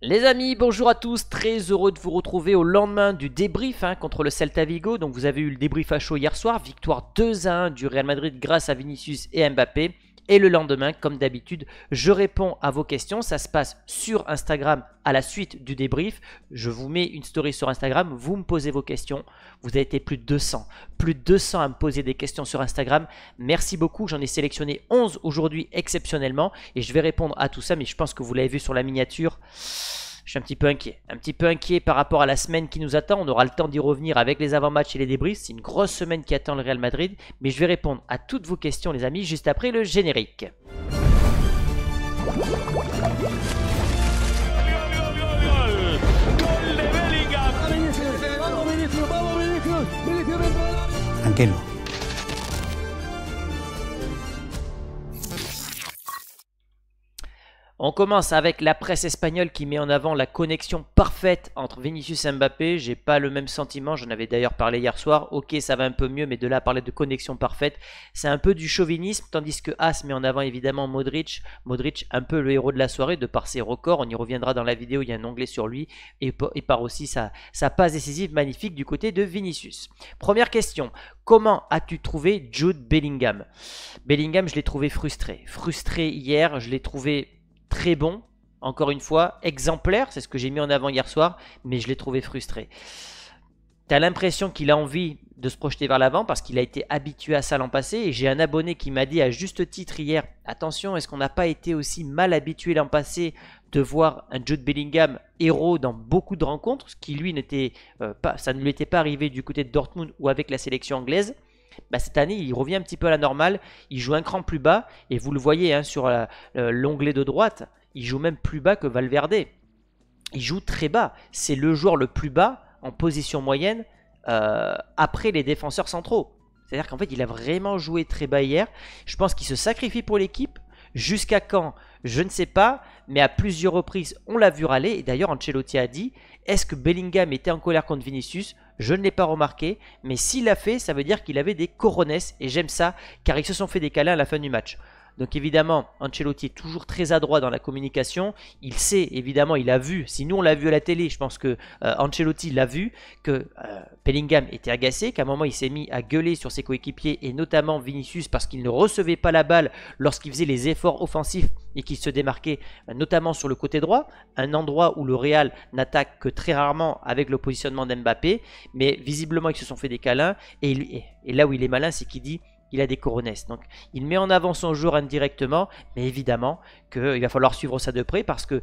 Les amis, bonjour à tous, très heureux de vous retrouver au lendemain du débrief hein, contre le Celta Vigo. Donc vous avez eu le débrief à chaud hier soir, victoire 2 à 1 du Real Madrid grâce à Vinicius et Mbappé. Et le lendemain, comme d'habitude, je réponds à vos questions. Ça se passe sur Instagram à la suite du débrief. Je vous mets une story sur Instagram. Vous me posez vos questions. Vous avez été plus de 200. Plus de 200 à me poser des questions sur Instagram. Merci beaucoup. J'en ai sélectionné 11 aujourd'hui exceptionnellement. Et je vais répondre à tout ça. Mais je pense que vous l'avez vu sur la miniature je suis un petit peu inquiet. Un petit peu inquiet par rapport à la semaine qui nous attend. On aura le temps d'y revenir avec les avant-matchs et les débris. C'est une grosse semaine qui attend le Real Madrid. Mais je vais répondre à toutes vos questions, les amis, juste après le générique. Tranquilo. On commence avec la presse espagnole qui met en avant la connexion parfaite entre Vinicius et Mbappé. J'ai pas le même sentiment, j'en avais d'ailleurs parlé hier soir. Ok, ça va un peu mieux, mais de là à parler de connexion parfaite, c'est un peu du chauvinisme. Tandis que As met en avant évidemment Modric. Modric, un peu le héros de la soirée de par ses records. On y reviendra dans la vidéo, il y a un onglet sur lui. Et, par aussi sa, sa passe décisive magnifique du côté de Vinicius. Première question Comment as-tu trouvé Jude Bellingham Bellingham, je l'ai trouvé frustré. Frustré hier, je l'ai trouvé très bon, encore une fois, exemplaire, c'est ce que j'ai mis en avant hier soir, mais je l'ai trouvé frustré. Tu as l'impression qu'il a envie de se projeter vers l'avant parce qu'il a été habitué à ça l'an passé. Et j'ai un abonné qui m'a dit à juste titre hier Attention, est-ce qu'on n'a pas été aussi mal habitué l'an passé de voir un Jude Bellingham héros dans beaucoup de rencontres Ce qui, lui, n'était euh, pas, ça ne lui était pas arrivé du côté de Dortmund ou avec la sélection anglaise. Bah, cette année, il revient un petit peu à la normale. Il joue un cran plus bas. Et vous le voyez hein, sur l'onglet de droite, il joue même plus bas que Valverde. Il joue très bas. C'est le joueur le plus bas en position moyenne euh, après les défenseurs centraux. C'est-à-dire qu'en fait, il a vraiment joué très bas hier. Je pense qu'il se sacrifie pour l'équipe. Jusqu'à quand Je ne sais pas. Mais à plusieurs reprises, on l'a vu râler. Et d'ailleurs, Ancelotti a dit est-ce que Bellingham était en colère contre Vinicius Je ne l'ai pas remarqué, mais s'il l'a fait, ça veut dire qu'il avait des coronesses, et j'aime ça, car ils se sont fait des câlins à la fin du match. Donc évidemment, Ancelotti est toujours très adroit dans la communication. Il sait, évidemment, il a vu, si nous on l'a vu à la télé, je pense que euh, Ancelotti l'a vu, que euh, Bellingham était agacé, qu'à un moment il s'est mis à gueuler sur ses coéquipiers et notamment Vinicius parce qu'il ne recevait pas la balle lorsqu'il faisait les efforts offensifs et qui se démarquait euh, notamment sur le côté droit, un endroit où le Real n'attaque que très rarement avec le positionnement d'Mbappé, mais visiblement ils se sont fait des câlins, et, là où il est malin, c'est qu'il dit il a des coronesses. Donc il met en avant son joueur indirectement, mais évidemment qu'il va falloir suivre ça de près parce que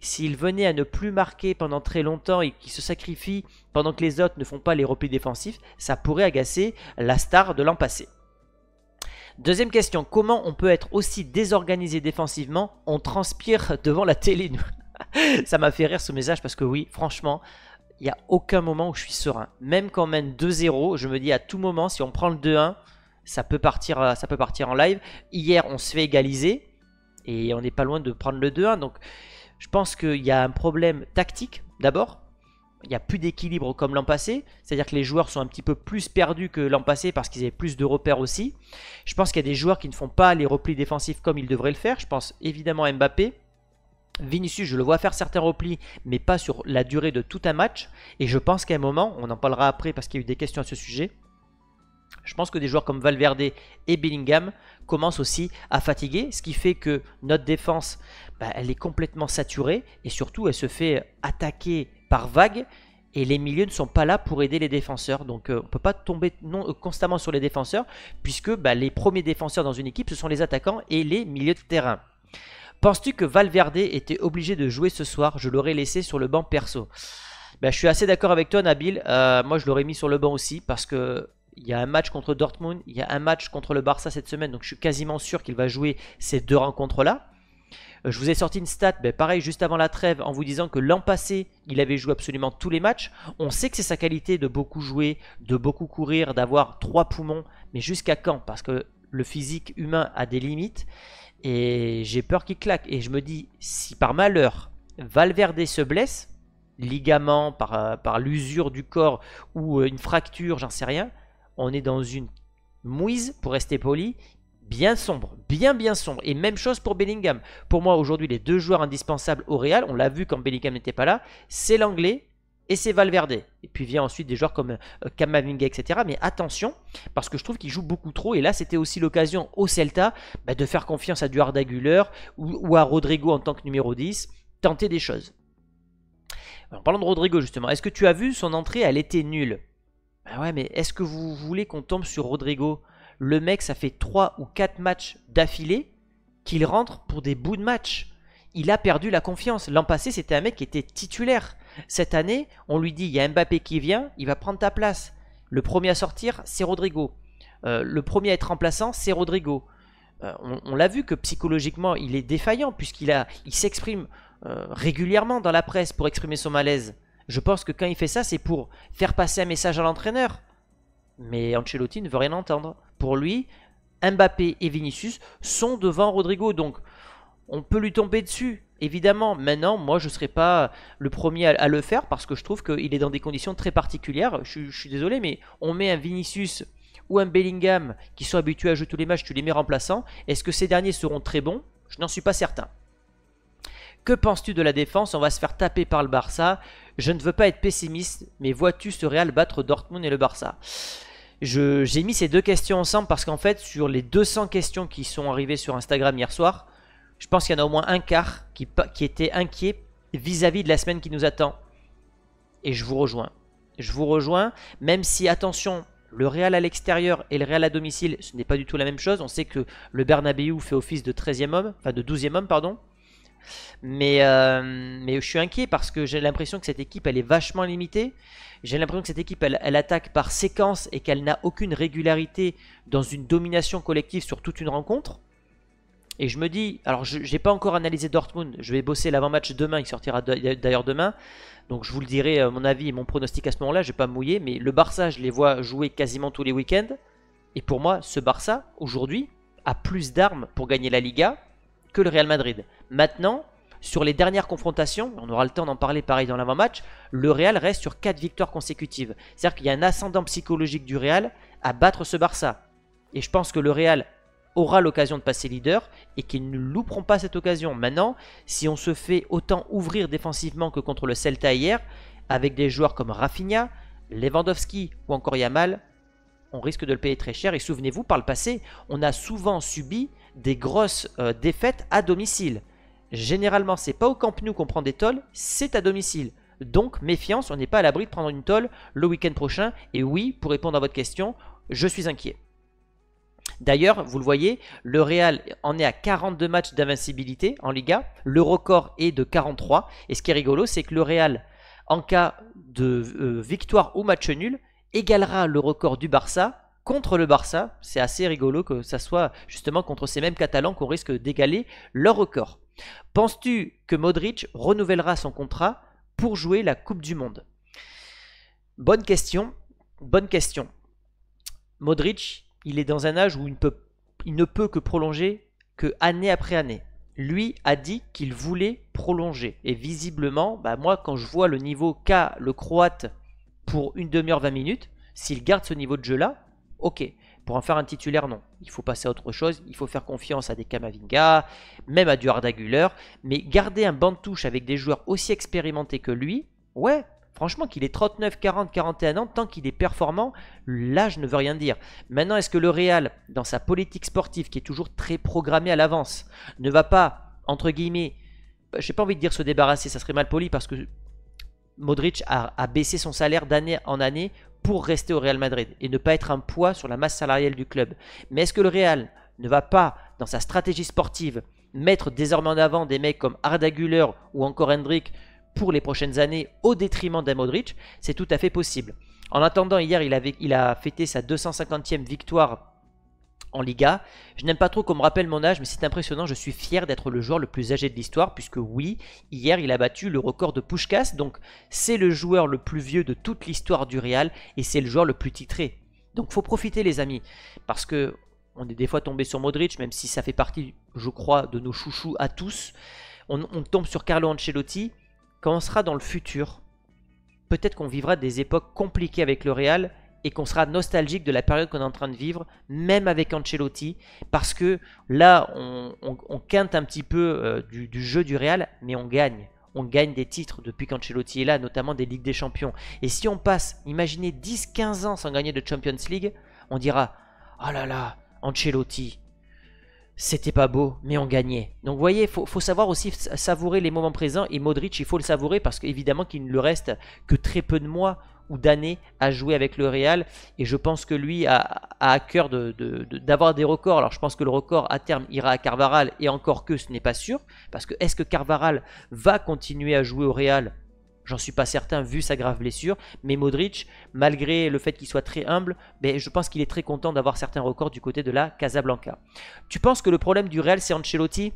s'il venait à ne plus marquer pendant très longtemps et qu'il se sacrifie pendant que les autres ne font pas les replis défensifs, ça pourrait agacer la star de l'an passé. Deuxième question, comment on peut être aussi désorganisé défensivement On transpire devant la télé, Ça m'a fait rire ce message parce que oui, franchement, il n'y a aucun moment où je suis serein. Même quand on mène 2-0, je me dis à tout moment, si on prend le 2-1, ça peut partir, euh, ça peut partir en live. Hier, on se fait égaliser et on n'est pas loin de prendre le 2-1. Donc, je pense qu'il y a un problème tactique d'abord il n'y a plus d'équilibre comme l'an passé. C'est-à-dire que les joueurs sont un petit peu plus perdus que l'an passé parce qu'ils avaient plus de repères aussi. Je pense qu'il y a des joueurs qui ne font pas les replis défensifs comme ils devraient le faire. Je pense évidemment à Mbappé. Vinicius, je le vois faire certains replis, mais pas sur la durée de tout un match. Et je pense qu'à un moment, on en parlera après parce qu'il y a eu des questions à ce sujet, je pense que des joueurs comme Valverde et Bellingham commencent aussi à fatiguer, ce qui fait que notre défense, bah, elle est complètement saturée et surtout, elle se fait attaquer par vagues et les milieux ne sont pas là pour aider les défenseurs. Donc euh, on ne peut pas tomber euh, constamment sur les défenseurs puisque bah, les premiers défenseurs dans une équipe, ce sont les attaquants et les milieux de terrain. Penses-tu que Valverde était obligé de jouer ce soir Je l'aurais laissé sur le banc perso. Bah, je suis assez d'accord avec toi Nabil, euh, moi je l'aurais mis sur le banc aussi parce que il y a un match contre Dortmund, il y a un match contre le Barça cette semaine, donc je suis quasiment sûr qu'il va jouer ces deux rencontres-là. Euh, je vous ai sorti une stat, mais ben, pareil, juste avant la trêve, en vous disant que l'an passé, il avait joué absolument tous les matchs. On sait que c'est sa qualité de beaucoup jouer, de beaucoup courir, d'avoir trois poumons, mais jusqu'à quand Parce que le physique humain a des limites, et j'ai peur qu'il claque. Et je me dis, si par malheur, Valverde se blesse, ligament, par, euh, par l'usure du corps ou euh, une fracture, j'en sais rien, on est dans une mouise, pour rester poli, bien sombre, bien bien sombre. Et même chose pour Bellingham. Pour moi, aujourd'hui, les deux joueurs indispensables au Real, on l'a vu quand Bellingham n'était pas là, c'est l'anglais et c'est Valverde. Et puis vient ensuite des joueurs comme euh, Kamavinga, etc. Mais attention, parce que je trouve qu'il joue beaucoup trop. Et là, c'était aussi l'occasion au Celta bah, de faire confiance à Duarda Güller ou, ou, à Rodrigo en tant que numéro 10, tenter des choses. En parlant de Rodrigo, justement, est-ce que tu as vu son entrée Elle était nulle. Bah ouais, mais est-ce que vous voulez qu'on tombe sur Rodrigo Le mec, ça fait 3 ou 4 matchs d'affilée qu'il rentre pour des bouts de match. Il a perdu la confiance. L'an passé, c'était un mec qui était titulaire. Cette année, on lui dit il y a Mbappé qui vient, il va prendre ta place. Le premier à sortir, c'est Rodrigo. Euh, le premier à être remplaçant, c'est Rodrigo. Euh, on, l'a vu que psychologiquement, il est défaillant puisqu'il il s'exprime euh, régulièrement dans la presse pour exprimer son malaise. Je pense que quand il fait ça, c'est pour faire passer un message à l'entraîneur. Mais Ancelotti ne veut rien entendre. Pour lui, Mbappé et Vinicius sont devant Rodrigo. Donc, on peut lui tomber dessus. Évidemment, maintenant, moi, je ne serai pas le premier à, le faire parce que je trouve qu'il est dans des conditions très particulières. Je, je, suis désolé, mais on met un Vinicius ou un Bellingham qui sont habitués à jouer tous les matchs, tu les mets remplaçants. Est-ce que ces derniers seront très bons Je n'en suis pas certain. Que penses-tu de la défense On va se faire taper par le Barça. Je ne veux pas être pessimiste, mais vois-tu ce Real battre Dortmund et le Barça J'ai mis ces deux questions ensemble parce qu'en fait, sur les 200 questions qui sont arrivées sur Instagram hier soir, je pense qu'il y en a au moins un quart qui, qui était inquiet vis-à-vis de la semaine qui nous attend. Et je vous rejoins. Je vous rejoins, même si, attention, le Real à l'extérieur et le Real à domicile, ce n'est pas du tout la même chose. On sait que le Bernabeu fait office de 13e homme, enfin de 12e homme, pardon. Euh, mais, je suis inquiet parce que j'ai l'impression que cette équipe, elle est vachement limitée. J'ai l'impression que cette équipe, elle, elle attaque par séquence et qu'elle n'a aucune régularité dans une domination collective sur toute une rencontre. Et je me dis, alors je n'ai pas encore analysé Dortmund, je vais bosser l'avant-match demain, il sortira d'ailleurs demain. Donc je vous le dirai euh, mon avis et mon pronostic à ce moment-là, je ne vais pas me mouiller, mais le Barça, je les vois jouer quasiment tous les week-ends. Et pour moi, ce Barça, aujourd'hui, a plus d'armes pour gagner la Liga que le Real Madrid. Maintenant, sur les dernières confrontations, on aura le temps d'en parler pareil dans l'avant-match, le Real reste sur 4 victoires consécutives. C'est-à-dire qu'il y a un ascendant psychologique du Real à battre ce Barça. Et je pense que le Real aura l'occasion de passer leader et qu'ils ne louperont pas cette occasion. Maintenant, si on se fait autant ouvrir défensivement que contre le Celta hier, avec des joueurs comme Rafinha, Lewandowski ou encore Yamal, on risque de le payer très cher. Et souvenez-vous, par le passé, on a souvent subi des grosses euh, défaites à domicile. Généralement, c'est pas au Camp Nou qu'on prend des tolls, c'est à domicile. Donc, méfiance, on n'est pas à l'abri de prendre une toll le week-end prochain. Et oui, pour répondre à votre question, je suis inquiet. D'ailleurs, vous le voyez, le Real en est à 42 matchs d'invincibilité en Liga. Le record est de 43. Et ce qui est rigolo, c'est que le Real, en cas de euh, victoire ou match nul, égalera le record du Barça contre le Barça. C'est assez rigolo que ça soit justement contre ces mêmes Catalans qu'on risque d'égaler leur record. Penses-tu que Modric renouvellera son contrat pour jouer la Coupe du Monde Bonne question, bonne question. Modric, il est dans un âge où il ne peut, que prolonger que année après année. Lui a dit qu'il voulait prolonger. Et visiblement, bah, moi quand je vois le niveau qu'a le Croate pour une demi-heure, 20 minutes, s'il garde ce niveau de jeu-là, Ok, pour en faire un titulaire, non. Il faut passer à autre chose. Il faut faire confiance à des Kamavinga, même à du Hardaguleur. Mais garder un banc de touche avec des joueurs aussi expérimentés que lui, ouais, Franchement, qu'il ait 39, 40, 41 ans, tant qu'il est performant, là, je ne veux rien dire. Maintenant, est-ce que le Real, dans sa politique sportive, qui est toujours très programmée à l'avance, ne va pas, entre guillemets, bah, j'ai pas envie de dire se débarrasser, ça serait mal poli parce que Modric a baissé son salaire d'année en année pour rester au Real Madrid et ne pas être un poids sur la masse salariale du club. Mais est-ce que le Real ne va pas, dans sa stratégie sportive, mettre désormais en avant des mecs comme Arda Güler ou encore Hendrik pour les prochaines années au détriment d'Amodric C'est tout à fait possible. En attendant, hier, il, avait, il a fêté sa 250e victoire en Liga. Je n'aime pas trop qu'on me rappelle mon âge, mais c'est impressionnant. Je suis fier d'être le joueur le plus âgé de l'histoire, puisque oui, hier il a battu le record de Pushkas. Donc c'est le joueur le plus vieux de toute l'histoire du Real et c'est le joueur le plus titré. Donc faut profiter les amis, parce que on est des fois tombé sur Modric, même si ça fait partie, je crois, de nos chouchous à tous. On, on tombe sur Carlo Ancelotti. Quand on sera dans le futur, peut-être qu'on vivra des époques compliquées avec le Real et qu'on sera nostalgique de la période qu'on est en train de vivre, même avec Ancelotti, parce que là, on, quinte un petit peu euh, du, du, jeu du Real, mais on gagne. On gagne des titres depuis qu'Ancelotti est là, notamment des Ligues des Champions. Et si on passe, imaginez 10-15 ans sans gagner de Champions League, on dira, oh là là, Ancelotti, c'était pas beau, mais on gagnait. Donc vous voyez, il faut, savoir aussi savourer les moments présents. Et Modric, il faut le savourer parce qu'évidemment qu'il ne lui reste que très peu de mois ou d'années à jouer avec le Real. Et je pense que lui a, à cœur d'avoir des records. Alors je pense que le record à terme ira à Carvaral et encore que ce n'est pas sûr. Parce que est-ce que Carvaral va continuer à jouer au Real J'en suis pas certain vu sa grave blessure. Mais Modric, malgré le fait qu'il soit très humble, mais ben, je pense qu'il est très content d'avoir certains records du côté de la Casablanca. Tu penses que le problème du Real, c'est Ancelotti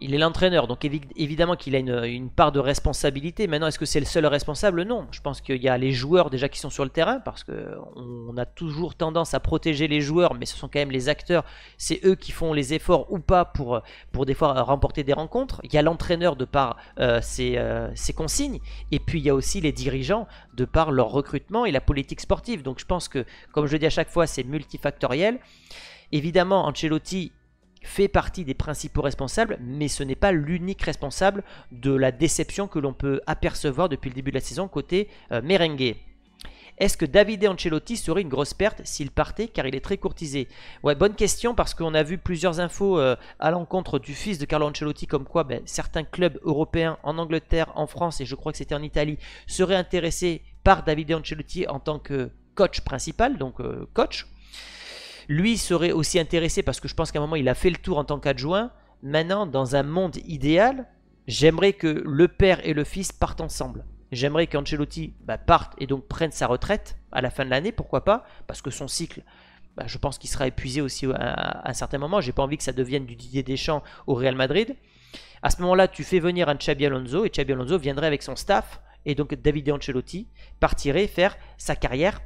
il est l'entraîneur, donc évidemment qu'il a une, part de responsabilité. Maintenant, est-ce que c'est le seul responsable Non. Je pense qu'il y a les joueurs déjà qui sont sur le terrain, parce qu'on a toujours tendance à protéger les joueurs, mais ce sont quand même les acteurs. C'est eux qui font les efforts ou pas pour, pour des fois remporter des rencontres. Il y a l'entraîneur de par euh, ses, euh, ses, consignes, et puis il y a aussi les dirigeants de par leur recrutement et la politique sportive. Donc je pense que, comme je le dis à chaque fois, c'est multifactoriel. Évidemment, Ancelotti, fait partie des principaux responsables, mais ce n'est pas l'unique responsable de la déception que l'on peut apercevoir depuis le début de la saison côté euh, merengue. Est-ce que Davide Ancelotti serait une grosse perte s'il partait car il est très courtisé Ouais, bonne question parce qu'on a vu plusieurs infos euh, à l'encontre du fils de Carlo Ancelotti comme quoi ben, certains clubs européens en Angleterre, en France et je crois que c'était en Italie seraient intéressés par Davide Ancelotti en tant que coach principal, donc euh, coach lui serait aussi intéressé parce que je pense qu'à un moment il a fait le tour en tant qu'adjoint. Maintenant, dans un monde idéal, j'aimerais que le père et le fils partent ensemble. J'aimerais qu'Ancelotti bah, parte et donc prenne sa retraite à la fin de l'année, pourquoi pas Parce que son cycle, bah, je pense qu'il sera épuisé aussi à, un certain moment. J'ai pas envie que ça devienne du Didier Deschamps au Real Madrid. À ce moment-là, tu fais venir un Xabi Alonso et Xabi Alonso viendrait avec son staff et donc David Ancelotti partirait faire sa carrière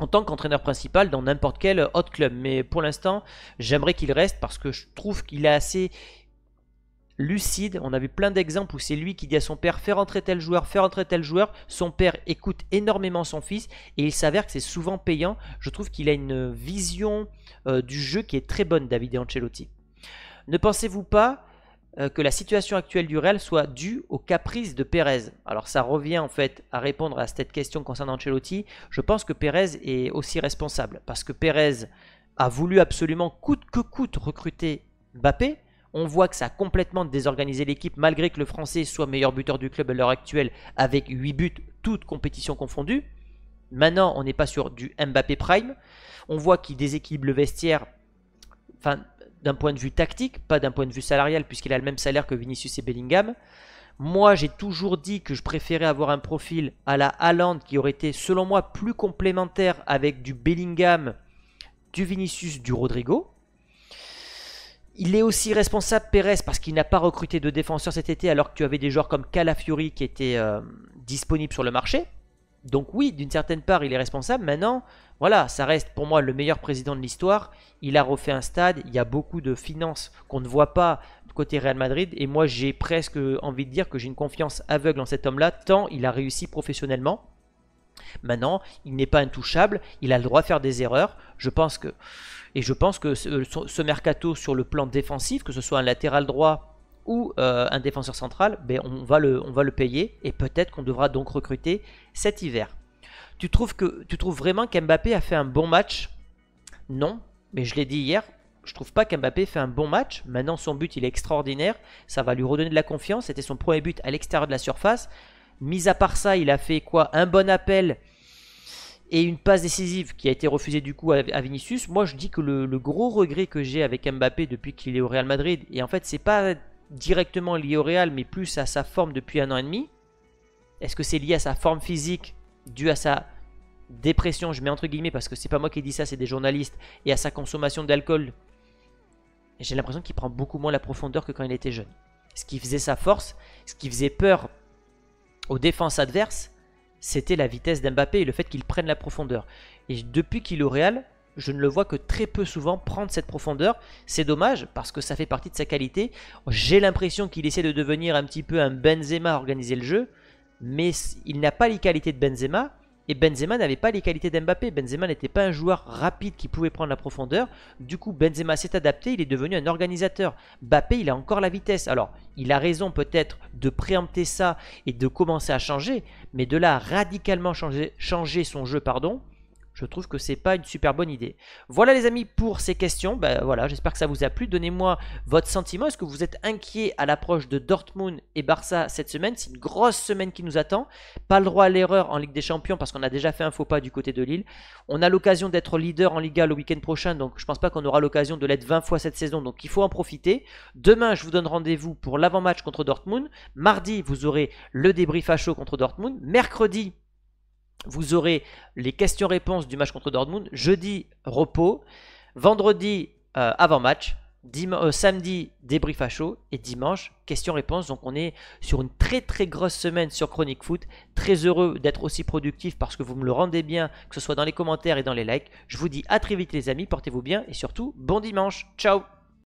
en tant qu'entraîneur principal dans n'importe quel autre club. Mais pour l'instant, j'aimerais qu'il reste parce que je trouve qu'il est assez lucide. On a vu plein d'exemples où c'est lui qui dit à son père faire entrer tel joueur, faire entrer tel joueur. Son père écoute énormément son fils et il s'avère que c'est souvent payant. Je trouve qu'il a une vision euh, du jeu qui est très bonne, David Ancelotti. Ne pensez-vous pas euh, que la situation actuelle du Real soit due aux caprices de Pérez. Alors ça revient en fait à répondre à cette question concernant Ancelotti. Je pense que Pérez est aussi responsable parce que Pérez a voulu absolument coûte que coûte recruter Mbappé. On voit que ça a complètement désorganisé l'équipe malgré que le Français soit meilleur buteur du club à l'heure actuelle avec 8 buts, toutes compétitions confondues. Maintenant, on n'est pas sur du Mbappé Prime. On voit qu'il déséquilibre le vestiaire. Enfin, d'un point de vue tactique, pas d'un point de vue salarial, puisqu'il a le même salaire que Vinicius et Bellingham. Moi, j'ai toujours dit que je préférais avoir un profil à la Haaland qui aurait été, selon moi, plus complémentaire avec du Bellingham, du Vinicius, du Rodrigo. Il est aussi responsable, Pérez, parce qu'il n'a pas recruté de défenseur cet été, alors que tu avais des joueurs comme Calafiori qui étaient euh, disponibles sur le marché. Donc oui, d'une certaine part, il est responsable. Maintenant, voilà, ça reste pour moi le meilleur président de l'histoire. Il a refait un stade, il y a beaucoup de finances qu'on ne voit pas côté Real Madrid. Et moi, j'ai presque envie de dire que j'ai une confiance aveugle en cet homme-là, tant il a réussi professionnellement. Maintenant, il n'est pas intouchable, il a le droit de faire des erreurs. Je pense que, et je pense que ce, euh, mercato sur le plan défensif, que ce soit un latéral droit ou euh, un défenseur central, ben, on, va le, on va le payer et peut-être qu'on devra donc recruter cet hiver. Tu trouves, que, tu trouves vraiment qu'Mbappé a fait un bon match Non, mais je l'ai dit hier, je trouve pas qu'Mbappé fait un bon match. Maintenant, son but, il est extraordinaire. Ça va lui redonner de la confiance. C'était son premier but à l'extérieur de la surface. Mis à part ça, il a fait quoi Un bon appel et une passe décisive qui a été refusée du coup à Vinicius. Moi, je dis que le, gros regret que j'ai avec Mbappé depuis qu'il est au Real Madrid, et en fait, c'est pas directement lié au Real, mais plus à sa forme depuis un an et demi. Est-ce que c'est lié à sa forme physique dû à sa dépression, je mets entre guillemets parce que c'est pas moi qui dis ça, c'est des journalistes, et à sa consommation d'alcool, j'ai l'impression qu'il prend beaucoup moins la profondeur que quand il était jeune. Ce qui faisait sa force, ce qui faisait peur aux défenses adverses, c'était la vitesse d'Mbappé et le fait qu'il prenne la profondeur. Et depuis qu'il est au Real, je ne le vois que très peu souvent prendre cette profondeur. C'est dommage parce que ça fait partie de sa qualité. J'ai l'impression qu'il essaie de devenir un petit peu un Benzema à organiser le jeu mais il n'a pas les qualités de Benzema. Et Benzema n'avait pas les qualités d'Mbappé. Benzema n'était pas un joueur rapide qui pouvait prendre la profondeur. Du coup, Benzema s'est adapté, il est devenu un organisateur. Mbappé, il a encore la vitesse. Alors, il a raison peut-être de préempter ça et de commencer à changer, mais de là radicalement changer, changer son jeu, pardon, je trouve que c'est pas une super bonne idée. Voilà les amis pour ces questions. Bah, voilà, j'espère que ça vous a plu. Donnez-moi votre sentiment. Est-ce que vous êtes inquiet à l'approche de Dortmund et Barça cette semaine C'est une grosse semaine qui nous attend. Pas le droit à l'erreur en Ligue des Champions parce qu'on a déjà fait un faux pas du côté de Lille. On a l'occasion d'être leader en Liga le week-end prochain, donc je pense pas qu'on aura l'occasion de l'être 20 fois cette saison. Donc il faut en profiter. Demain, je vous donne rendez-vous pour l'avant-match contre Dortmund. Mardi, vous aurez le débrief à chaud contre Dortmund. Mercredi, vous aurez les questions-réponses du match contre Dortmund. Jeudi, repos. Vendredi, euh, avant-match. Euh, samedi, débrief à chaud. Et dimanche, questions-réponses. Donc on est sur une très très grosse semaine sur Chronique Foot. Très heureux d'être aussi productif parce que vous me le rendez bien, que ce soit dans les commentaires et dans les likes. Je vous dis à très vite les amis, portez-vous bien et surtout, bon dimanche. Ciao